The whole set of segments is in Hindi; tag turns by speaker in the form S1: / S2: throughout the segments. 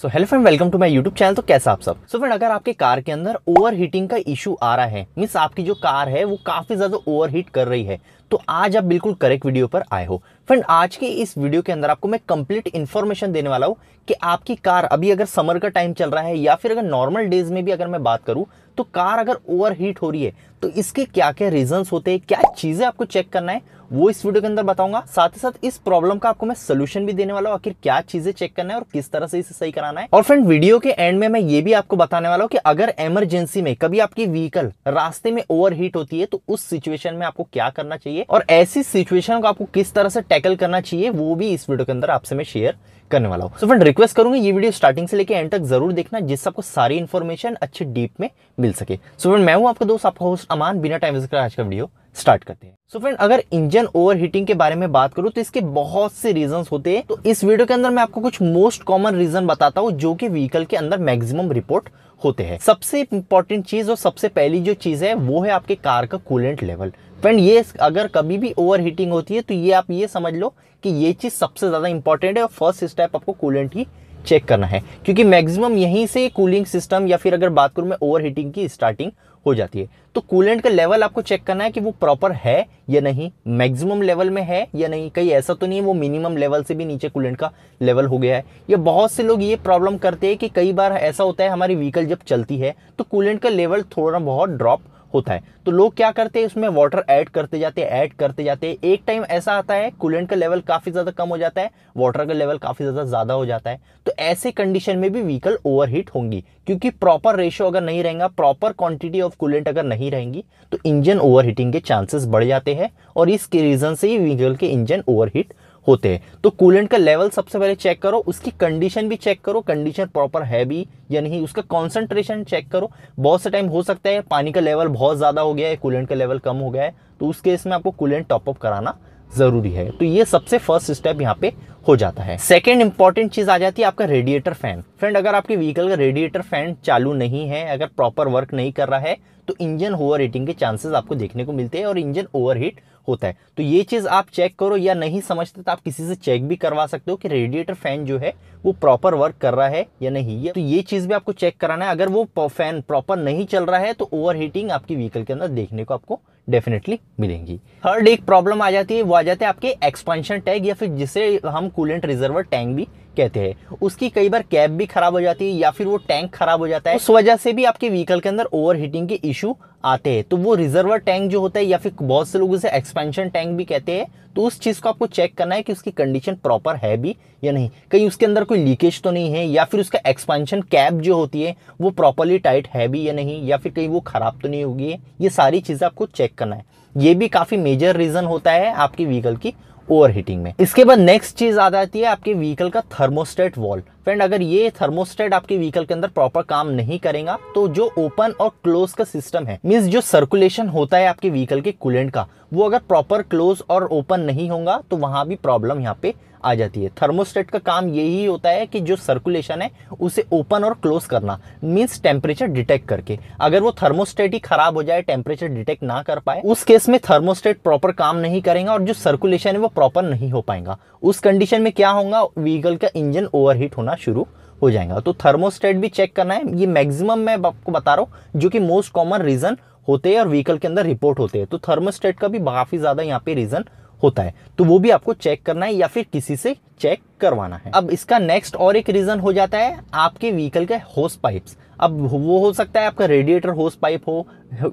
S1: so hello friend welcome to my YouTube channel तो कैसा आप सब सो so, फ्रेंड अगर आपके कार के अंदर ओवरहीटिंग का इशू आ रहा है मीन्स आपकी जो कार है वो काफ़ी ज़्यादा ओवरहीट कर रही है तो आज आप बिल्कुल करेक्ट वीडियो पर आए हो फ्रेंड आज के इस वीडियो के अंदर आपको मैं कंप्लीट इन्फॉर्मेशन देने वाला हूँ कि आपकी कार अभी अगर समर का टाइम चल रहा है या फिर अगर नॉर्मल डेज में भी अगर मैं बात करूँ तो कार अगर ओवर हो रही है तो इसके क्या क्या रीजन होते हैं क्या चीज़ें आपको चेक करना है वो इस वीडियो के अंदर बताऊंगा साथ ही साथ इस प्रॉब्लम का आपको मैं सोल्यूशन भी देने वाला हूँ आखिर क्या चीजें चेक करना है और किस तरह से इसे सही कराना है और फ्रेंड वीडियो के एंड में मैं ये भी आपको बताने वाला हूँ कि अगर इमरजेंसी में कभी आपकी व्हीकल रास्ते में ओवर होती है तो उस सिचुएशन में आपको क्या करना चाहिए और ऐसी सिचुएशन को आपको किस तरह से टैकल करना चाहिए वो भी इस वीडियो के अंदर आपसे मैं शेयर करने वाला हूँ सो फ्रेंड रिक्वेस्ट करूंगी ये वीडियो स्टार्टिंग से लेकर एंड तक जरूर देखना जिससे आपको सारी इन्फॉर्मेशन अच्छे डीप में मिल सके सो फ्रेंड मैं हूँ आपका दोस्त आपका होस्ट अमान बिना टाइम आज का वीडियो स्टार्ट करते हैं सो so फ्रेंड अगर इंजन ओवरहीटिंग के बारे में बात करूं तो इसके बहुत से रीजंस होते हैं तो इस वीडियो के अंदर मैं आपको कुछ मोस्ट कॉमन रीजन बताता हूं जो कि व्हीकल के अंदर मैक्सिमम रिपोर्ट होते हैं सबसे इंपॉर्टेंट चीज और सबसे पहली जो चीज है वो है आपके कार का कूलेंट लेवल फ्रेंड ये अगर कभी भी ओवर हीटिंग होती है तो ये आप ये समझ लो कि ये चीज़ सबसे ज़्यादा इंपॉर्टेंट है और फर्स्ट स्टेप आपको कूलेंट ही चेक करना है क्योंकि मैक्सिमम यहीं से कूलिंग सिस्टम या फिर अगर बात करूँ मैं ओवर हीटिंग की स्टार्टिंग हो जाती है तो कूलेंट का लेवल आपको चेक करना है कि वो प्रॉपर है या नहीं मैक्सिमम लेवल में है या नहीं कहीं ऐसा तो नहीं है वो मिनिमम लेवल से भी नीचे कूलेंट का लेवल हो गया है या बहुत से लोग ये प्रॉब्लम करते हैं कि कई बार ऐसा होता है हमारी व्हीकल जब चलती है तो कूलेंट का लेवल थोड़ा बहुत ड्रॉप होता है तो लोग क्या करते हैं उसमें वाटर ऐड करते जाते हैं ऐड करते जाते हैं एक टाइम ऐसा आता है कूलेंट का लेवल काफ़ी ज़्यादा कम हो जाता है वाटर का लेवल काफ़ी ज़्यादा ज़्यादा हो जाता है तो ऐसे कंडीशन में भी व्हीकल ओवरहीट होंगी क्योंकि प्रॉपर रेशो अगर नहीं रहेगा प्रॉपर क्वांटिटी ऑफ कूलेंट अगर नहीं रहेंगी तो इंजन ओवर के चांसेस बढ़ जाते हैं और इसके रीज़न से ही व्हीकल के इंजन ओवरहीट होते हैं तो कूलेंट का लेवल सबसे पहले चेक करो उसकी कंडीशन भी चेक करो कंडीशन प्रॉपर है भी या नहीं उसका कॉन्सेंट्रेशन चेक करो बहुत से टाइम हो सकता है पानी का लेवल बहुत ज़्यादा हो गया है कूलेंट का लेवल कम हो गया है तो उस केस में आपको कूलेंट टॉपअप कराना ज़रूरी है तो ये सबसे फर्स्ट स्टेप यहाँ पे हो जाता है सेकेंड इंपॉर्टेंट चीज़ आ जाती है आपका रेडिएटर फैन फ्रेंड अगर आपके व्हीकल का रेडिएटर फैन चालू नहीं है अगर प्रॉपर वर्क नहीं कर रहा है तो इंजन ओवर के चांसेस आपको देखने को मिलते हैं और इंजन ओवर हीट होता है तो ये चीज़ आप चेक करो या नहीं समझते तो आप किसी से चेक भी करवा सकते हो कि रेडिएटर फैन जो है वो प्रॉपर वर्क कर रहा है या नहीं है तो ये चीज़ भी आपको चेक कराना है अगर वो फैन प्रॉपर नहीं चल रहा है तो ओवर हीटिंग आपकी व्हीकल के अंदर देखने को आपको डेफिनेटली मिलेंगी थर्ड एक प्रॉब्लम आ जाती है वो आ जाते हैं आपके एक्सपांशन टैग या फिर जिसे हम कूलेंट रिजर्वर टैंक भी कहते हैं उसकी कई बार कैप भी खराब हो जाती है या फिर वो टैंक खराब हो जाता है उस वजह से भी आपके व्हीकल के अंदर ओवर हीटिंग के इशू आते हैं तो वो रिजर्वर टैंक जो होता है या फिर बहुत से लोग उसे एक्सपेंशन टैंक भी कहते हैं तो उस चीज़ को आपको चेक करना है कि उसकी कंडीशन प्रॉपर है भी या नहीं कहीं उसके अंदर कोई लीकेज तो नहीं है या फिर उसका एक्सपेंशन कैप जो होती है वो प्रॉपरली टाइट है भी या नहीं या फिर कहीं वो ख़राब तो नहीं होगी ये सारी चीज़ें आपको चेक करना है ये भी काफ़ी मेजर रीज़न होता है आपकी व्हीकल की ओवर हीटिंग में इसके बाद नेक्स्ट चीज आ जाती है आपके व्हीकल का थर्मोस्टेट वॉल फ्रेंड अगर ये थर्मोस्टेट आपके व्हीकल के अंदर प्रॉपर काम नहीं करेगा तो जो ओपन और क्लोज का सिस्टम है मीन्स जो सर्कुलेशन होता है आपके व्हीकल के कूलेंट का वो अगर प्रॉपर क्लोज और ओपन नहीं होगा तो वहां भी प्रॉब्लम यहाँ पे आ जाती है थर्मोस्टेट का काम यही होता है कि जो सर्कुलेशन है उसे ओपन और क्लोज करना मीन्स टेम्परेचर डिटेक्ट करके अगर वो थर्मोस्टेट ही खराब हो जाए टेम्परेचर डिटेक्ट ना कर पाए उस केस में थर्मोस्टेट प्रॉपर काम नहीं करेगा और जो सर्कुलेशन है वो प्रॉपर नहीं हो पाएगा उस कंडीशन में क्या होगा व्हीकल का इंजन ओवर होना शुरू हो जाएगा तो थर्मोस्टेट भी चेक करना है ये मैक्सिमम मैं आपको बता रहा हूँ जो कि मोस्ट कॉमन रीज़न होते हैं और व्हीकल के अंदर रिपोर्ट होते हैं तो थर्मोस्टेट का भी काफ़ी ज़्यादा यहाँ पे रीज़न होता है तो वो भी आपको चेक करना है या फिर किसी से चेक करवाना है अब इसका नेक्स्ट और एक रीज़न हो जाता है आपके व्हीकल के होस पाइप्स अब वो हो सकता है आपका रेडिएटर होस पाइप हो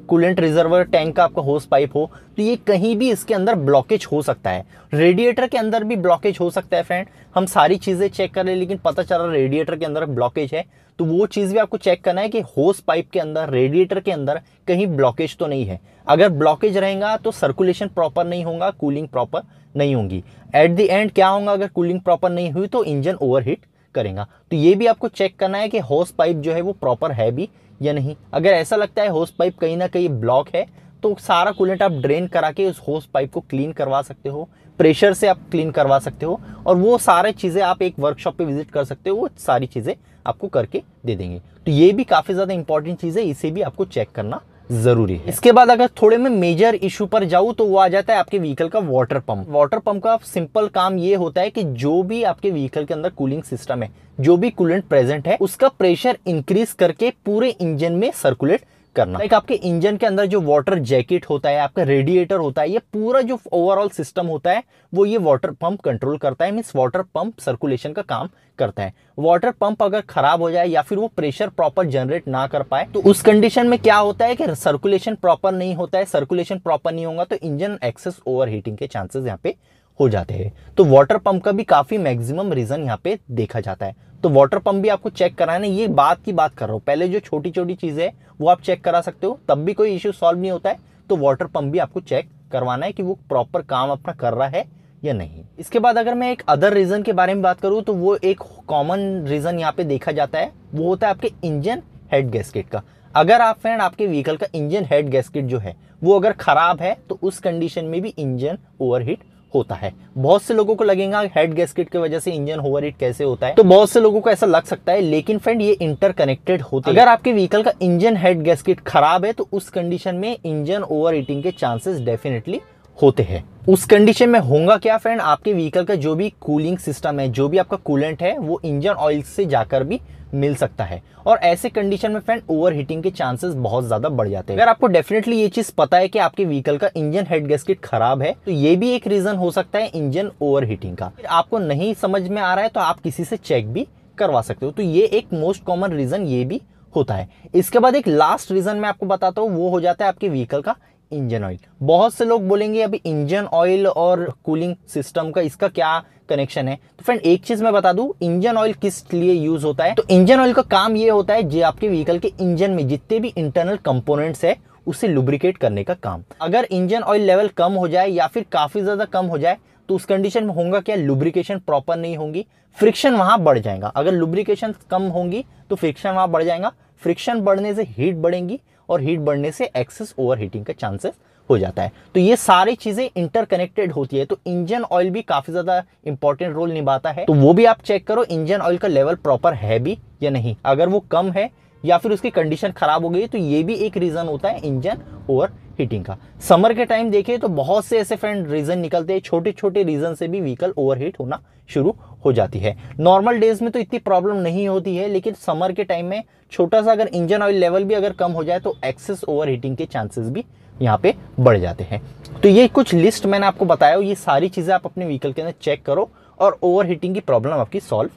S1: कूलेंट रिजर्वर टैंक का आपका होस पाइप हो तो ये कहीं भी इसके अंदर ब्लॉकेज हो सकता है रेडिएटर के अंदर भी ब्लॉकेज हो सकता है फ्रेंड हम सारी चीज़ें चेक कर रहे लेकिन पता चल है रेडिएटर के अंदर ब्लॉकेज है तो वो चीज़ भी आपको चेक करना है कि होस पाइप के अंदर रेडिएटर के अंदर कहीं ब्लॉकेज तो नहीं है अगर ब्लॉकेज रहेगा तो सर्कुलेशन प्रॉपर नहीं होगा कूलिंग प्रॉपर नहीं होगी एट द एंड क्या होगा अगर कूलिंग प्रॉपर नहीं हुई तो इंजन ओवरहीट करेगा तो ये भी आपको चेक करना है कि होस पाइप जो है वो प्रॉपर है भी या नहीं अगर ऐसा लगता है होस पाइप कहीं ना कहीं ब्लॉक है तो सारा कूलेंट आप ड्रेन करा के उस होस पाइप को क्लीन करवा सकते हो प्रेशर से आप क्लीन करवा सकते हो और वो सारे चीज़ें आप एक वर्कशॉप पे विजिट कर सकते हो वो सारी चीज़ें आपको करके दे देंगे तो ये भी काफ़ी ज़्यादा इंपॉर्टेंट चीज़ है इसे भी आपको चेक करना ज़रूरी है इसके बाद अगर थोड़े में मेजर इशू पर जाऊँ तो वो आ जाता है आपके व्हीकल का वाटर पंप वाटर पंप का सिंपल काम ये होता है कि जो भी आपके व्हीकल के अंदर कूलिंग सिस्टम है जो भी कूलेंट प्रेजेंट है उसका प्रेशर इंक्रीज करके पूरे इंजन में सर्कुलेट करना लाइक आपके इंजन के अंदर जो वाटर जैकेट होता है आपका रेडिएटर होता है ये पूरा जो ओवरऑल सिस्टम होता है वो ये वाटर पंप कंट्रोल करता है मीन्स वाटर पंप सर्कुलेशन का काम करता है वाटर पंप अगर खराब हो जाए या फिर वो प्रेशर प्रॉपर जनरेट ना कर पाए तो उस कंडीशन में क्या होता है कि सर्कुलेशन प्रॉपर नहीं होता है सर्कुलेशन प्रॉपर नहीं होगा तो इंजन एक्सेस ओवर के चांसेस यहाँ पे हो जाते हैं तो वाटर पंप का भी काफ़ी मैक्सिमम रीज़न यहाँ पे देखा जाता है तो वाटर पंप भी आपको चेक कराना ये बात की बात कर रहा हूँ पहले जो छोटी छोटी चीज़ें हैं वो आप चेक करा सकते हो तब भी कोई इश्यू सॉल्व नहीं होता है तो वाटर पंप भी आपको चेक करवाना है कि वो प्रॉपर काम अपना कर रहा है या नहीं इसके बाद अगर मैं एक अदर रीज़न के बारे में बात करूँ तो वो एक कॉमन रीज़न यहाँ पे देखा जाता है वो होता है आपके इंजन हेड गैसकेट का अगर आप फ्रेंड आपके व्हीकल का इंजन हेड गैसकेट जो है वो अगर ख़राब है तो उस कंडीशन में भी इंजन ओवरहीट होता है बहुत से लोगों को लगेगा हेड गैसकेट की वजह से इंजन ओवर कैसे होता है तो बहुत से लोगों को ऐसा लग सकता है लेकिन फ्रेंड ये इंटरकनेक्टेड होते अगर आपके व्हीकल का इंजन हेड गैसकेट खराब है तो उस कंडीशन में इंजन ओवर के चांसेस डेफिनेटली होते हैं उस कंडीशन में होगा क्या फ्रेंड आपके व्हीकल का जो भी कूलिंग सिस्टम है जो भी आपका कूलेंट है वो इंजन ऑयल से जाकर भी मिल सकता है और ऐसे कंडीशन में फ्रेंड ओवर हीटिंग के चांसेस बहुत ज़्यादा बढ़ जाते हैं अगर आपको डेफिनेटली ये चीज़ पता है कि आपके व्हीकल का इंजन हेड गैसकेट खराब है तो ये भी एक रीज़न हो सकता है इंजन ओवर हीटिंग का आपको नहीं समझ में आ रहा है तो आप किसी से चेक भी करवा सकते हो तो ये एक मोस्ट कॉमन रीज़न ये भी होता है इसके बाद एक लास्ट रीज़न मैं आपको बताता हूँ वो हो जाता है आपके व्हीकल का इंजन ऑयल बहुत से लोग बोलेंगे अभी इंजन ऑयल और कूलिंग सिस्टम का इसका क्या कनेक्शन है तो फ्रेंड एक चीज मैं बता दू इंजन ऑयल किस लिए यूज होता है तो इंजन ऑयल का काम ये होता है जो आपके व्हीकल के इंजन में जितने भी इंटरनल कंपोनेंट्स है उसे लुब्रिकेट करने का काम अगर इंजन ऑयल लेवल कम हो जाए या फिर काफी ज्यादा कम हो जाए तो उस कंडीशन में होगा क्या लुब्रिकेशन प्रॉपर नहीं होगी फ्रिक्शन वहां बढ़ जाएगा अगर लुब्रिकेशन कम होगी तो फ्रिक्शन वहां बढ़ जाएगा फ्रिक्शन बढ़ने से हीट बढ़ेगी और हीट बढ़ने से एक्सेस ओवर का चांसेस हो जाता है तो ये सारी चीज़ें इंटरकनेक्टेड होती है तो इंजन ऑयल भी काफ़ी ज़्यादा इंपॉर्टेंट रोल निभाता है तो वो भी आप चेक करो इंजन ऑयल का लेवल प्रॉपर है भी या नहीं अगर वो कम है या फिर उसकी कंडीशन खराब हो गई तो ये भी एक रीज़न होता है इंजन ओवर हीटिंग का समर के टाइम देखें तो बहुत से ऐसे फ्रेंड रीज़न निकलते हैं छोटे छोटे रीज़न से भी व्हीकल ओवरहीट होना शुरू हो जाती है नॉर्मल डेज में तो इतनी प्रॉब्लम नहीं होती है लेकिन समर के टाइम में छोटा सा अगर इंजन ऑयल लेवल भी अगर कम हो जाए तो एक्सेस ओवर के चांसेस भी यहाँ पे बढ़ जाते हैं तो ये कुछ लिस्ट मैंने आपको बताया ये सारी चीज़ें आप अपने व्हीकल के अंदर चेक करो और ओवर की प्रॉब्लम आपकी सॉल्व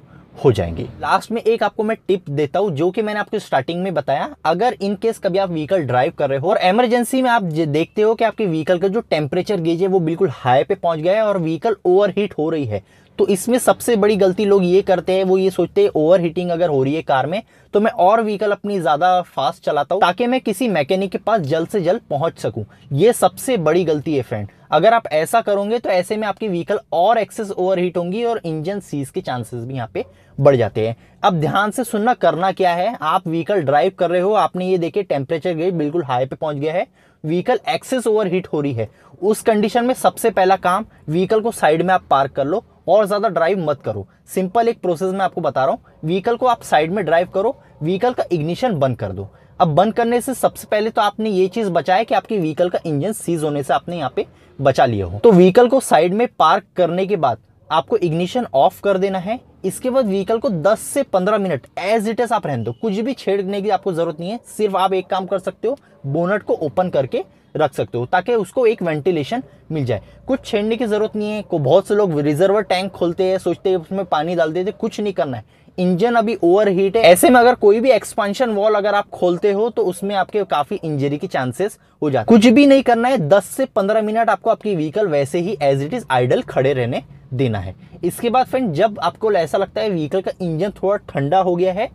S1: हो जाएंगी लास्ट में एक आपको मैं टिप देता हूँ जो कि मैंने आपको स्टार्टिंग में बताया अगर इन केस कभी आप व्हीकल ड्राइव कर रहे हो और इमरजेंसी में आप देखते हो कि आपके व्हीकल का जो टेम्परेचर गेज है वो बिल्कुल हाई पे पहुंच गया है और व्हीकल ओवरहीट हो रही है तो इसमें सबसे बड़ी गलती लोग ये करते हैं वो ये सोचते हैं ओवर हीटिंग अगर हो रही है कार में तो मैं और व्हीकल अपनी ज़्यादा फास्ट चलाता हूँ ताकि मैं किसी मैकेनिक के पास जल्द से जल्द पहुँच सकूँ ये सबसे बड़ी गलती है फ्रेंड अगर आप ऐसा करोगे तो ऐसे में आपकी व्हीकल और एक्सेस ओवर हीट होंगी और इंजन सीज के चांसेस भी यहाँ पे बढ़ जाते हैं अब ध्यान से सुनना करना क्या है आप व्हीकल ड्राइव कर रहे हो आपने ये देखे टेम्परेचर गई बिल्कुल हाई पे पहुंच गया है व्हीकल एक्सेस ओवर हीट हो रही है उस कंडीशन में सबसे पहला काम व्हीकल को साइड में आप पार्क कर लो और ज़्यादा ड्राइव मत करो सिंपल एक प्रोसेस मैं आपको बता रहा हूँ व्हीकल को आप साइड में ड्राइव करो व्हीकल का इग्निशन बंद कर दो अब बंद करने से सबसे पहले तो आपने ये चीज़ बचाया कि आपके व्हीकल का इंजन सीज होने से आपने यहाँ पे बचा लिया हो तो व्हीकल को साइड में पार्क करने के बाद आपको इग्निशन ऑफ कर देना है इसके बाद व्हीकल को 10 से 15 मिनट एज इट एज आप रहने दो कुछ भी छेड़ने की आपको जरूरत नहीं है सिर्फ आप एक काम कर सकते हो बोनट को ओपन करके रख सकते हो ताकि उसको एक वेंटिलेशन मिल जाए कुछ छेड़ने की ज़रूरत नहीं है को बहुत से लोग रिजर्वर टैंक खोलते हैं सोचते हैं उसमें पानी डाल देते कुछ नहीं करना है इंजन अभी ओवर है ऐसे में अगर कोई भी एक्सपांशन वॉल अगर आप खोलते हो तो उसमें आपके काफी इंजरी के चांसेस हो जाते कुछ भी नहीं करना है 10 से 15 मिनट आपको आपकी व्हीकल वैसे ही एज इट इज आइडल खड़े रहने देना है इसके बाद फ्रेंड जब आपको ऐसा लगता है व्हीकल का इंजन थोड़ा ठंडा हो गया है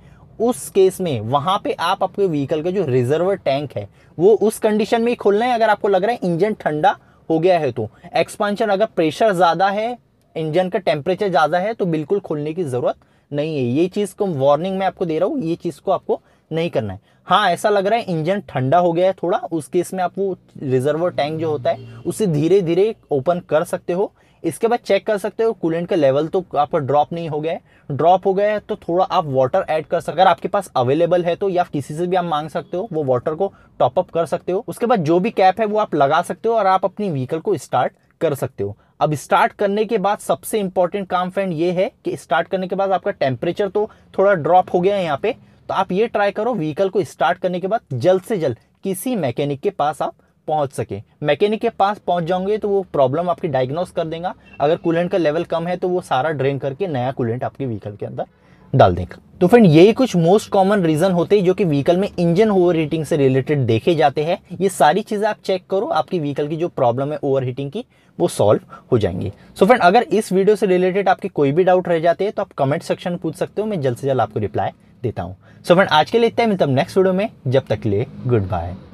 S1: उस केस में वहां पे आप आपके व्हीकल का जो रिजर्वर टैंक है वो उस कंडीशन में ही खोलना है अगर आपको लग रहा है इंजन ठंडा हो गया है तो एक्सपांशन अगर प्रेशर ज़्यादा है इंजन का टेम्परेचर ज़्यादा है तो बिल्कुल खोलने की ज़रूरत नहीं है ये चीज़ को वार्निंग में आपको दे रहा हूँ ये चीज़ को आपको नहीं करना है हाँ ऐसा लग रहा है इंजन ठंडा हो गया है थोड़ा उस केस में आप वो रिजर्वर टैंक जो होता है उसे धीरे धीरे ओपन कर सकते हो इसके बाद चेक कर सकते हो कूलेंट का लेवल तो आपका ड्रॉप नहीं हो गया है ड्रॉप हो गया है तो थोड़ा आप वाटर ऐड कर सकते अगर आपके पास अवेलेबल है तो या किसी से भी आप मांग सकते हो वो वाटर को टॉपअप कर सकते हो उसके बाद जो भी कैप है वो आप लगा सकते हो और आप अपनी व्हीकल को स्टार्ट कर सकते हो अब स्टार्ट करने के बाद सबसे इंपॉर्टेंट काम फ्रेंड ये है कि स्टार्ट करने के बाद आपका टेम्परेचर तो थोड़ा ड्रॉप हो गया है यहाँ पे तो आप ये ट्राई करो व्हीकल को स्टार्ट करने के बाद जल्द से जल्द किसी मैकेनिक के पास आप पहुंच सके मैकेनिक के पास पहुंच जाओगे तो वो प्रॉब्लम आपकी डायग्नोस कर देगा अगर कूलेंट का लेवल कम है तो वो सारा ड्रेन करके नया कूलेंट आपके व्हीकल के अंदर डाल देगा तो फ्रेंड यही कुछ मोस्ट कॉमन रीजन होते हैं जो कि व्हीकल में इंजन ओवर हीटिंग से रिलेटेड देखे जाते हैं ये सारी चीज़ें आप चेक करो आपकी व्हीकल की जो प्रॉब्लम है ओवर हीटिंग की वो सॉल्व हो जाएंगी सो so फ्रेंड अगर इस वीडियो से रिलेटेड आपके कोई भी डाउट रह जाते हैं तो आप कमेंट सेक्शन पूछ सकते हो मैं जल्द से जल्द आपको रिप्लाई देता हूँ सो फ्रेंड आज के लिए इतना मिलता हूँ नेक्स्ट वीडियो में जब तक लिए गुड बाय